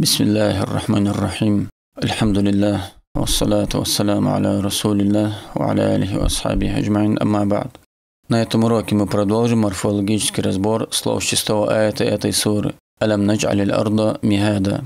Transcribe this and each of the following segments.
بسم الله الرحمن الرحيم الحمد لله والصلاة والسلام على رسول الله وعلى آله وأصحابه أجمعين أما بعد На этом уроке мы продолжим морфологический разбор слов шестого аята этой суры «Алям надж'аль аль-арда михада».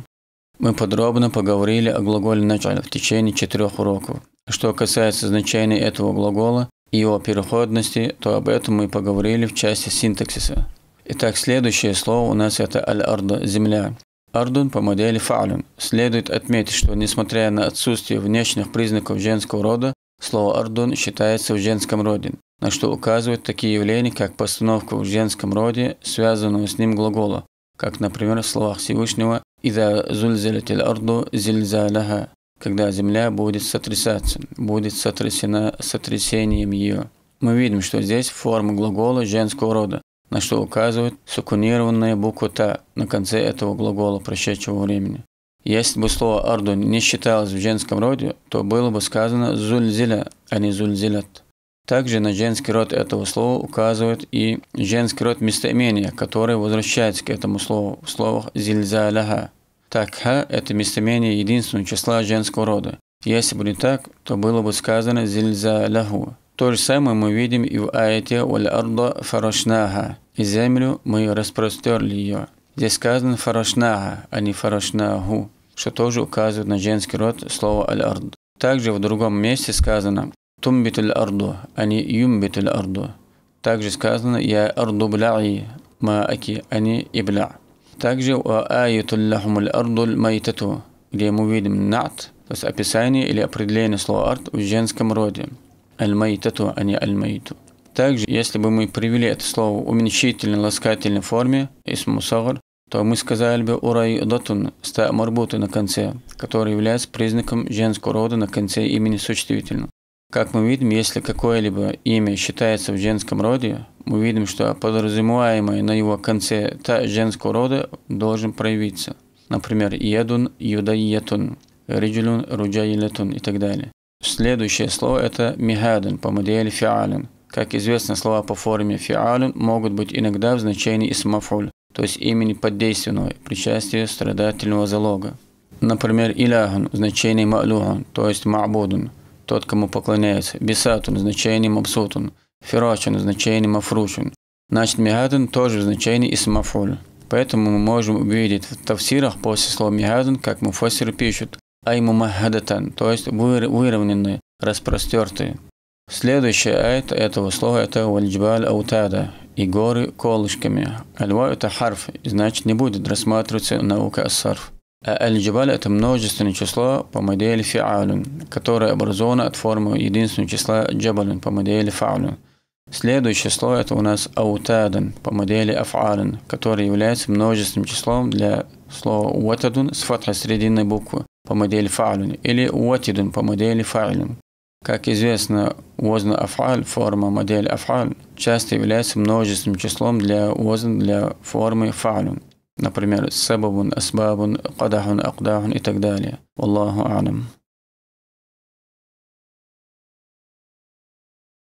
Мы подробно поговорили о глаголе «надж'аль» в течение четырех уроков. Что касается значения этого глагола и его переходности, то об этом мы поговорили в части синтаксиса. Итак, следующее слово у нас это «аль-арда» – «земля». Ардун по модели фаулюн. Следует отметить, что несмотря на отсутствие внешних признаков женского рода, слово ардун считается в женском роде, на что указывают такие явления, как постановка в женском роде, связанного с ним глагола, как, например, в словах Всевышнего «Ида зульзелятель арду зильзаляха», когда земля будет сотрясаться, будет сотрясена сотрясением ее. Мы видим, что здесь форма глагола женского рода, на что указывает суккунированная буква «та» на конце этого глагола прошедшего времени. Если бы слово «арду» не считалось в женском роде, то было бы сказано «зульзиля», а не «зульзилят». Также на женский род этого слова указывает и женский род местоимения, которое возвращается к этому слову в словах «зильзаляха». «Такха» – это местоимение единственного числа женского рода. Если бы не так, то было бы сказано «зильзаляху». То же самое мы видим и в аяте «Валь арда фарашнаха» – «И землю мы распростерли ее». Здесь сказано «фарашнаха», а не «фарашнаху», что тоже указывает на женский род слова «аль-ард». Также в другом месте сказано «тумбит аль-арду», а не «юмбит аль-арду». Также сказано «я арду бляи мааки», а не «ибля». Также «аяту лахум аль-арду майтату», где мы видим «нат», то есть описание или определение слова «ард» в женском роде аль-майтату, а не аль-майту. Также, если бы мы привели это слово в уменьшительно-ласкательной форме, исму сагр, то мы сказали бы урай датун ста марбуту на конце, который является признаком женского рода на конце имени существительного. Как мы видим, если какое-либо имя считается в женском роде, мы видим, что подразумеваемое на его конце та женского рода должен проявиться. Например, едун, юдаетун, риджулюн, руджаилетун и так далее. Следующее слово это мигадун по модели фиалин. Как известно, слова по форме фиалин могут быть иногда в значении исмафуль, то есть имени поддейственного, причастия страдательного залога. Например, илягун в значении то есть ма'будун, тот, кому поклоняется, бисатун в значении мабсутун, фирачун в значении мафручун. Значит, мигадун тоже в значении исмафуль. Поэтому мы можем увидеть в тавсирах после слова мигадун, как муфасир пишут аймумахадатан, то есть выровненные, распростертые. Следующее аят этого слова – это «Вальджбаль аутада» и горы колышками. Альва – это харф, значит не будет рассматриваться наука ассарф. А аль-джабаль – это множественное число по модели фиалюн, которое образовано от формы единственного числа джабалюн по модели фаалюн. Следующее слово – это у нас аутадан по модели афалюн, которое является множественным числом для слова уатадун с фатха срединной буквы по модели фа'люн или уотидун по модели фа'люн. Как известно, возна аф'аль, форма модель аф'аль, часто является множественным числом для возн для формы фа'люн. Например, сабабун, асбабун, кадахун, акдахун и так далее. Аллаху алям.